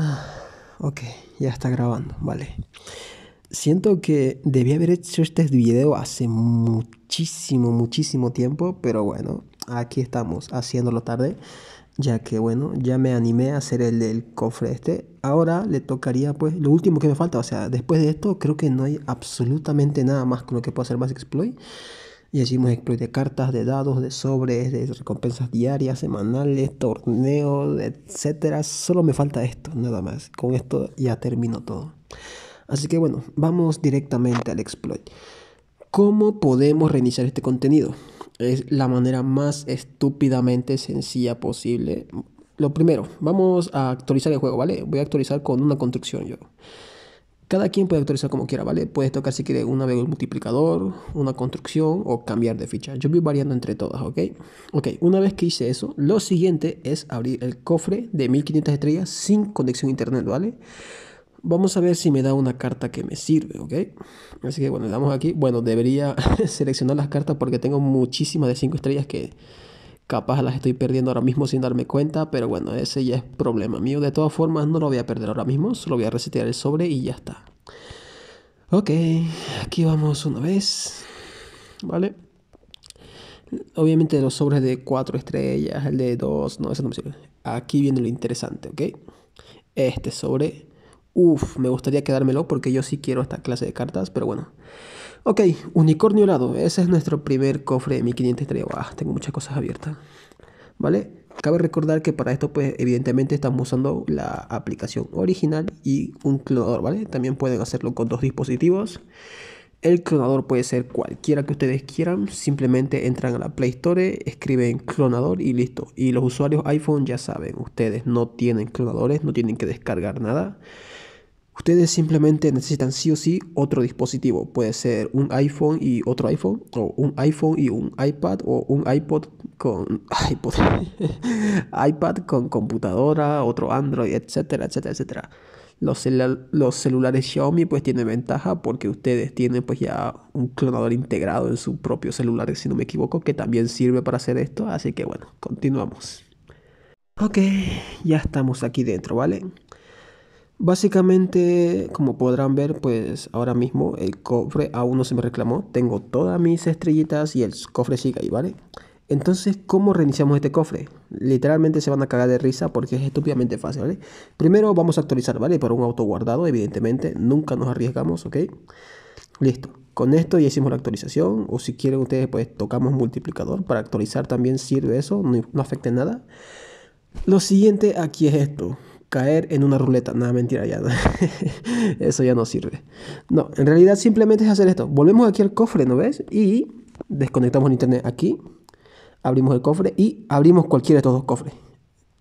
Ah, ok, ya está grabando, vale. Siento que debí haber hecho este video hace muchísimo, muchísimo tiempo, pero bueno, aquí estamos haciéndolo tarde, ya que bueno, ya me animé a hacer el del cofre este. Ahora le tocaría pues lo último que me falta, o sea, después de esto creo que no hay absolutamente nada más con lo que puedo hacer más exploit. Y hicimos exploit de cartas de dados, de sobres, de recompensas diarias, semanales, torneos, etc. Solo me falta esto, nada más. Con esto ya termino todo. Así que bueno, vamos directamente al exploit. ¿Cómo podemos reiniciar este contenido? Es la manera más estúpidamente sencilla posible. Lo primero, vamos a actualizar el juego, ¿vale? Voy a actualizar con una construcción yo. Cada quien puede actualizar como quiera, ¿vale? Puedes tocar si quieres una vez el multiplicador, una construcción o cambiar de ficha. Yo voy variando entre todas, ¿ok? Ok, una vez que hice eso, lo siguiente es abrir el cofre de 1500 estrellas sin conexión a internet, ¿vale? Vamos a ver si me da una carta que me sirve, ¿ok? Así que bueno, le damos aquí. Bueno, debería seleccionar las cartas porque tengo muchísimas de 5 estrellas que Capaz las estoy perdiendo ahora mismo sin darme cuenta, pero bueno, ese ya es problema mío. De todas formas, no lo voy a perder ahora mismo, solo voy a resetear el sobre y ya está. Ok, aquí vamos una vez. Vale. Obviamente los sobres de 4 estrellas, el de 2, no, ese no me sirve. Aquí viene lo interesante, ¿ok? Este sobre, uff, me gustaría quedármelo porque yo sí quiero esta clase de cartas, pero bueno. Ok, unicornio helado. Ese es nuestro primer cofre de mi estrellas. tengo muchas cosas abiertas. ¿Vale? Cabe recordar que para esto, pues, evidentemente estamos usando la aplicación original y un clonador, ¿vale? También pueden hacerlo con dos dispositivos. El clonador puede ser cualquiera que ustedes quieran. Simplemente entran a la Play Store, escriben clonador y listo. Y los usuarios iPhone ya saben, ustedes no tienen clonadores, no tienen que descargar nada. Ustedes simplemente necesitan sí o sí otro dispositivo. Puede ser un iPhone y otro iPhone, o un iPhone y un iPad, o un iPod con iPad con computadora, otro Android, etcétera, etcétera, etcétera. Los, los, celulares Xiaomi pues tienen ventaja porque ustedes tienen pues ya un clonador integrado en su propio celular, si no me equivoco, que también sirve para hacer esto. Así que bueno, continuamos. Ok, ya estamos aquí dentro, ¿vale? Básicamente, como podrán ver, pues ahora mismo el cofre aún no se me reclamó. Tengo todas mis estrellitas y el cofre sigue ahí, ¿vale? Entonces, ¿cómo reiniciamos este cofre? Literalmente se van a cagar de risa porque es estúpidamente fácil, ¿vale? Primero vamos a actualizar, ¿vale? Por un auto guardado, evidentemente. Nunca nos arriesgamos, ¿ok? Listo. Con esto ya hicimos la actualización. O si quieren ustedes, pues tocamos multiplicador. Para actualizar también sirve eso. No, no afecta nada. Lo siguiente aquí es esto caer en una ruleta. Nada, mentira, ya. Eso ya no sirve. No, en realidad simplemente es hacer esto. Volvemos aquí al cofre, ¿no ves? Y desconectamos el internet aquí. Abrimos el cofre y abrimos cualquiera de estos dos cofres.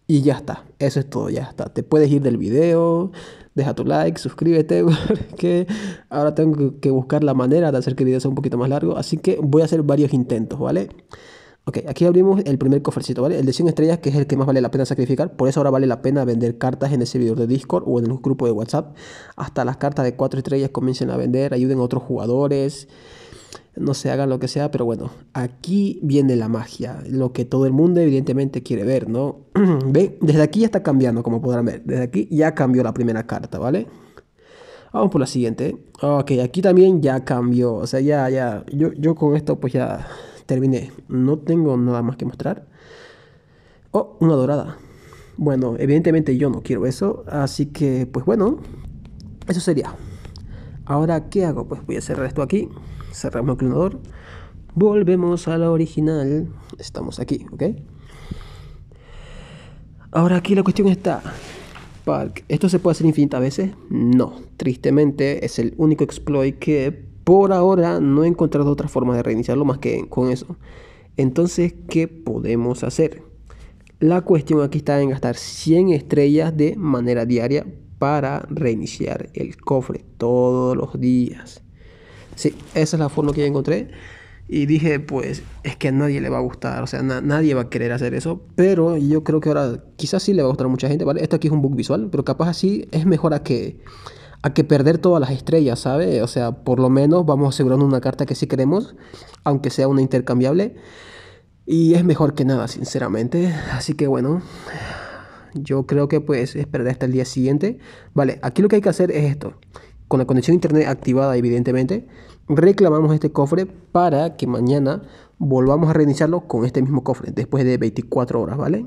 Y ya está. Eso es todo, ya está. Te puedes ir del video. Deja tu like, suscríbete, porque ahora tengo que buscar la manera de hacer que el video sea un poquito más largo. Así que voy a hacer varios intentos, ¿vale? Ok, aquí abrimos el primer cofrecito, ¿vale? El de 100 estrellas, que es el que más vale la pena sacrificar. Por eso ahora vale la pena vender cartas en el servidor de Discord o en un grupo de WhatsApp. Hasta las cartas de 4 estrellas comiencen a vender, ayuden a otros jugadores. No se sé, hagan lo que sea, pero bueno, aquí viene la magia. Lo que todo el mundo evidentemente quiere ver, ¿no? ¿Ve? Desde aquí ya está cambiando, como podrán ver. Desde aquí ya cambió la primera carta, ¿vale? Vamos por la siguiente. Ok, aquí también ya cambió. O sea, ya, ya. Yo, yo con esto pues ya terminé. No tengo nada más que mostrar. Oh, una dorada. Bueno, evidentemente yo no quiero eso, así que pues bueno, eso sería. Ahora, ¿qué hago? Pues voy a cerrar esto aquí. Cerramos el clonador. Volvemos a la original. Estamos aquí, ¿ok? Ahora aquí la cuestión está. Park, ¿esto se puede hacer infinitas veces? No. Tristemente es el único exploit que por ahora no he encontrado otra forma de reiniciarlo más que con eso. Entonces, ¿qué podemos hacer? La cuestión aquí está en gastar 100 estrellas de manera diaria para reiniciar el cofre todos los días. Sí, esa es la forma que encontré. Y dije, pues es que a nadie le va a gustar, o sea, nadie va a querer hacer eso, pero yo creo que ahora quizás sí le va a gustar a mucha gente, ¿vale? Esto aquí es un bug visual, pero capaz así es mejor a que a que perder todas las estrellas, ¿sabe? O sea, por lo menos vamos asegurando una carta que sí queremos, aunque sea una intercambiable. Y es mejor que nada, sinceramente. Así que bueno, yo creo que pues esperar hasta el día siguiente. Vale, aquí lo que hay que hacer es esto. Con la conexión a internet activada, evidentemente, reclamamos este cofre para que mañana volvamos a reiniciarlo con este mismo cofre, después de 24 horas, ¿vale?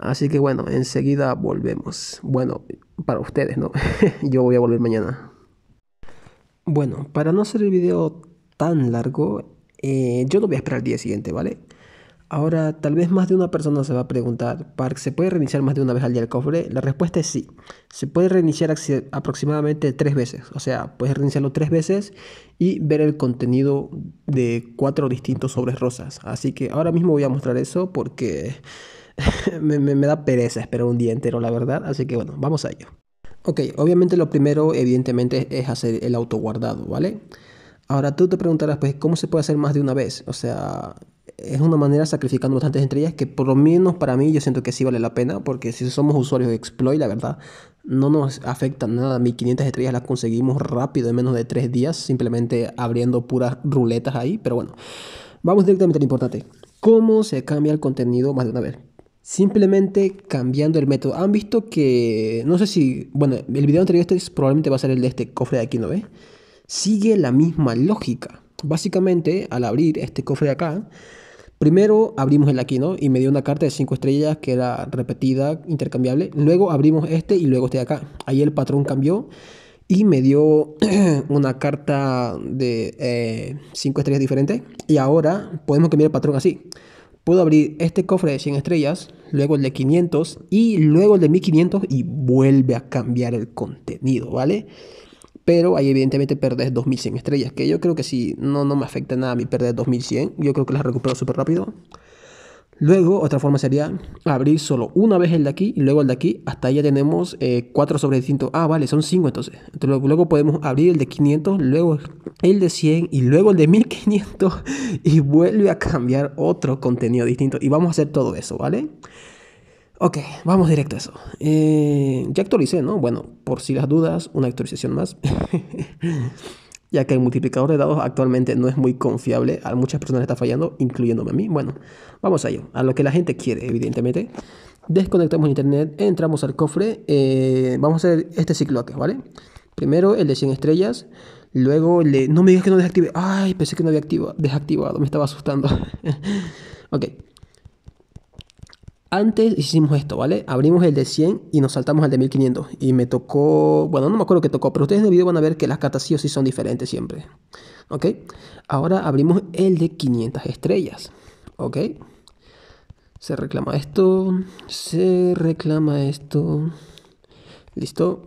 Así que bueno, enseguida volvemos. Bueno, para ustedes, ¿no? Yo voy a volver mañana. Bueno, para no hacer el video tan largo, eh, yo no voy a esperar el día siguiente, ¿vale? Ahora, tal vez más de una persona se va a preguntar, ¿Park se puede reiniciar más de una vez al día el cofre? La respuesta es sí. Se puede reiniciar aproximadamente tres veces. O sea, puedes reiniciarlo tres veces y ver el contenido de cuatro distintos sobres rosas. Así que ahora mismo voy a mostrar eso porque me, da pereza esperar un día entero, la verdad. Así que bueno, vamos a ello. Ok, obviamente lo primero, evidentemente, es hacer el autoguardado, ¿vale? Ahora tú te preguntarás, pues, ¿cómo se puede hacer más de una vez? O sea, es una manera sacrificando bastantes estrellas que por lo menos para mí yo siento que sí vale la pena, porque si somos usuarios de Exploit, la verdad, no nos afecta nada. 1500 estrellas las conseguimos rápido en menos de 3 días, simplemente abriendo puras ruletas ahí, pero bueno. Vamos directamente a importante. ¿Cómo se cambia el contenido más de una vez? simplemente cambiando el método. Han visto que, no sé si, bueno, el video anterior este probablemente va a ser el de este cofre de aquí, ¿no ves? Sigue la misma lógica. Básicamente, al abrir este cofre de acá, primero abrimos el aquí, ¿no? Y me dio una carta de 5 estrellas que era repetida, intercambiable. Luego abrimos este y luego este de acá. Ahí el patrón cambió y me dio una carta de 5 eh, estrellas diferentes. Y ahora podemos cambiar el patrón así. Puedo abrir este cofre de 100 estrellas, luego el de 500 y luego el de 1500 y vuelve a cambiar el contenido, ¿vale? Pero ahí evidentemente perdés 2100 estrellas, que yo creo que si no, no me afecta nada a mí perder 2100, yo creo que las recupero súper rápido. Luego, otra forma sería abrir solo una vez el de aquí y luego el de aquí. Hasta ahí ya tenemos eh, cuatro sobre distintos. Ah, vale, son cinco, entonces. Luego podemos abrir el de 500, luego el de 100 y luego el de 1500 y vuelve a cambiar otro contenido distinto. Y vamos a hacer todo eso, ¿vale? Ok, vamos directo a eso. Eh, ya actualicé, ¿no? Bueno, por si las dudas, una actualización más. ya que el multiplicador de dados actualmente no es muy confiable, a muchas personas está fallando, incluyéndome a mí. Bueno, vamos a ello, a lo que la gente quiere, evidentemente. Desconectamos internet, entramos al cofre, eh, vamos a hacer este ciclo aquí, ¿vale? Primero el de 100 estrellas, luego el de... No me digas que no desactive, ay, pensé que no había activado, desactivado, me estaba asustando. ok. Antes hicimos esto, ¿vale? Abrimos el de 100 y nos saltamos al de 1500. Y me tocó, bueno, no me acuerdo qué tocó, pero ustedes en el video van a ver que las cartas sí o sí son diferentes siempre. ¿Ok? Ahora abrimos el de 500 estrellas. ¿Ok? Se reclama esto, se reclama esto. Listo.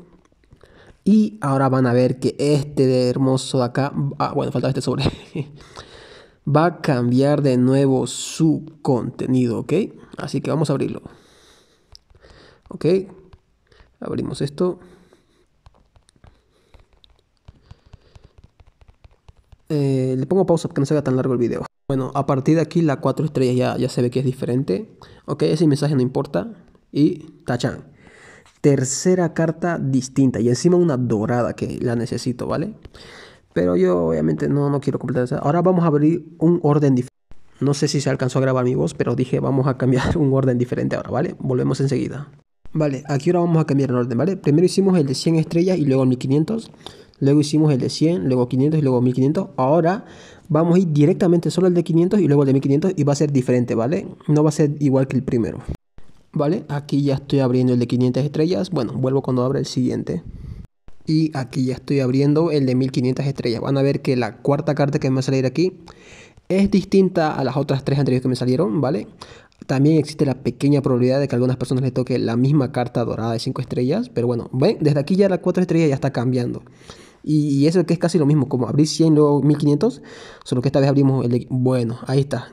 Y ahora van a ver que este hermoso de acá, ah, bueno, falta este sobre. va a cambiar de nuevo su contenido, ¿ok? Así que vamos a abrirlo. ¿Ok? Abrimos esto. Eh, le pongo pausa para que no se haga tan largo el video. Bueno, a partir de aquí la 4 estrellas ya, ya se ve que es diferente. Ok, ese mensaje no importa. Y tachan. Tercera carta distinta y encima una dorada que la necesito, ¿vale? Pero yo obviamente no, no quiero completar. Ahora vamos a abrir un orden diferente. No sé si se alcanzó a grabar mi voz, pero dije vamos a cambiar un orden diferente ahora, ¿vale? Volvemos enseguida. Vale, aquí ahora vamos a cambiar el orden, ¿vale? Primero hicimos el de 100 estrellas y luego el 1500. Luego hicimos el de 100, luego 500 y luego 1500. Ahora vamos a ir directamente solo el de 500 y luego el de 1500 y va a ser diferente, ¿vale? No va a ser igual que el primero. Vale, aquí ya estoy abriendo el de 500 estrellas. Bueno, vuelvo cuando abra el siguiente. Y aquí ya estoy abriendo el de 1500 estrellas. Van a ver que la cuarta carta que me va a salir aquí es distinta a las otras tres anteriores que me salieron, ¿vale? También existe la pequeña probabilidad de que a algunas personas les toque la misma carta dorada de 5 estrellas. Pero bueno, ven, desde aquí ya la 4 estrellas ya está cambiando. Y eso que es casi lo mismo, como abrir 100 luego 1500, solo que esta vez abrimos el... De... Bueno, ahí está.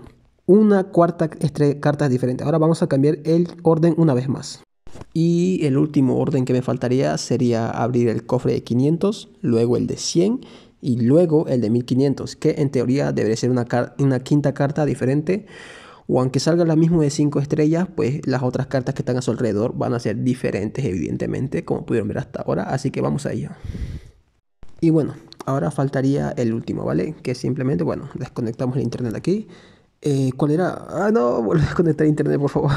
Una cuarta carta diferente. Ahora vamos a cambiar el orden una vez más. Y el último orden que me faltaría sería abrir el cofre de 500, luego el de 100 y luego el de 1500, que en teoría debería ser una, una quinta carta diferente. O aunque salga la misma de 5 estrellas, pues las otras cartas que están a su alrededor van a ser diferentes, evidentemente, como pudieron ver hasta ahora. Así que vamos a ello. Y bueno, ahora faltaría el último, ¿vale? Que simplemente, bueno, desconectamos el internet aquí. Eh, ¿Cuál era? Ah, no, vuelve a conectar internet, por favor.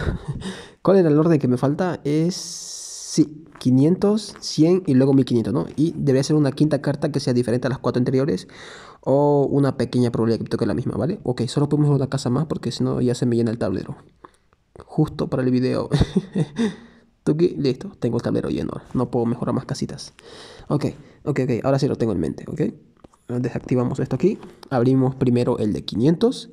¿Cuál era el orden que me falta? Es. Sí, 500, 100 y luego 1500, ¿no? Y debería ser una quinta carta que sea diferente a las cuatro anteriores o una pequeña probabilidad que toque la misma, ¿vale? Ok, solo podemos una casa más porque si no ya se me llena el tablero. Justo para el video. listo, tengo el tablero lleno. No puedo mejorar más casitas. Ok, ok, ok, ahora sí lo tengo en mente, ¿ok? Desactivamos esto aquí. Abrimos primero el de 500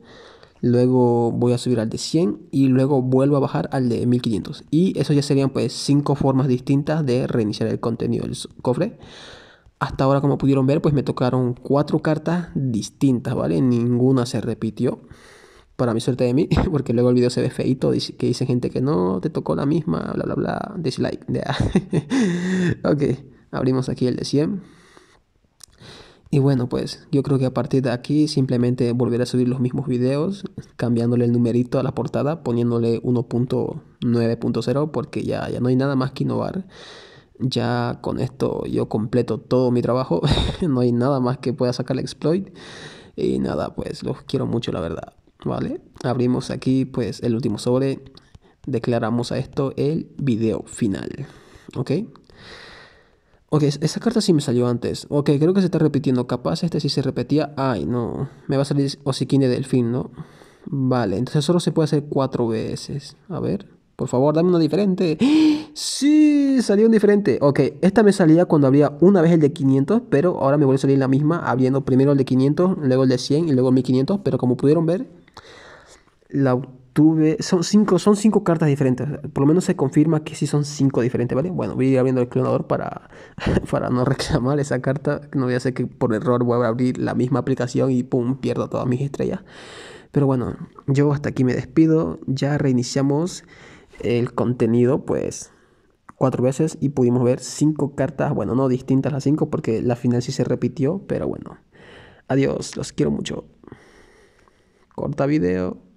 luego voy a subir al de 100 y luego vuelvo a bajar al de 1500 y eso ya serían pues cinco formas distintas de reiniciar el contenido del cofre hasta ahora como pudieron ver pues me tocaron cuatro cartas distintas vale ninguna se repitió para mi suerte de mí porque luego el video se ve feito que dice gente que no te tocó la misma bla bla bla dislike ok abrimos aquí el de 100 y bueno, pues yo creo que a partir de aquí simplemente volveré a subir los mismos videos, cambiándole el numerito a la portada, poniéndole 1.9.0 porque ya, ya no hay nada más que innovar. Ya con esto yo completo todo mi trabajo, no hay nada más que pueda sacar el exploit. Y nada, pues los quiero mucho la verdad, ¿vale? Abrimos aquí pues el último sobre, declaramos a esto el video final, ¿ok? Ok, esa carta sí me salió antes. Ok, creo que se está repitiendo. Capaz este sí se repetía. Ay, no. Me va a salir Osiquine de Delfín, ¿no? Vale, entonces solo se puede hacer cuatro veces. A ver. Por favor, dame una diferente. Sí, salió un diferente. Ok, esta me salía cuando abría una vez el de 500, pero ahora me vuelve a salir la misma abriendo primero el de 500, luego el de 100 y luego el 1500. Pero como pudieron ver, la son cinco, son cinco cartas diferentes. Por lo menos se confirma que sí son cinco diferentes, ¿vale? Bueno, voy a ir abriendo el clonador para, para no reclamar esa carta. No voy a hacer que por error vuelva a abrir la misma aplicación y pum, pierdo todas mis estrellas. Pero bueno, yo hasta aquí me despido. Ya reiniciamos el contenido, pues cuatro veces y pudimos ver cinco cartas, bueno, no distintas las cinco porque la final sí se repitió, pero bueno. Adiós, los quiero mucho. Corta video.